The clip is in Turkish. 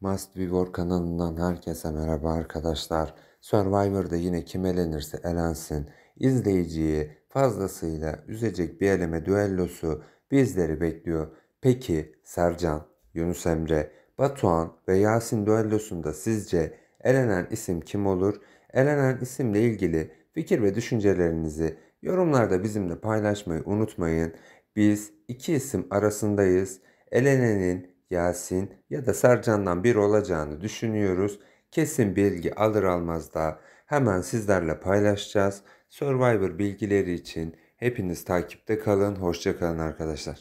Must Be War kanalından herkese merhaba arkadaşlar. Survivor'da yine kim elenirse elensin. izleyiciyi fazlasıyla üzecek bir eleme düellosu bizleri bekliyor. Peki Sercan, Yunus Emre, Batuhan ve Yasin düellosunda sizce elenen isim kim olur? Elenen isimle ilgili fikir ve düşüncelerinizi yorumlarda bizimle paylaşmayı unutmayın. Biz iki isim arasındayız. Elenenin Yasin ya da Sercan'dan bir olacağını düşünüyoruz. Kesin bilgi alır almaz da hemen sizlerle paylaşacağız. Survivor bilgileri için hepiniz takipte kalın. Hoşçakalın arkadaşlar.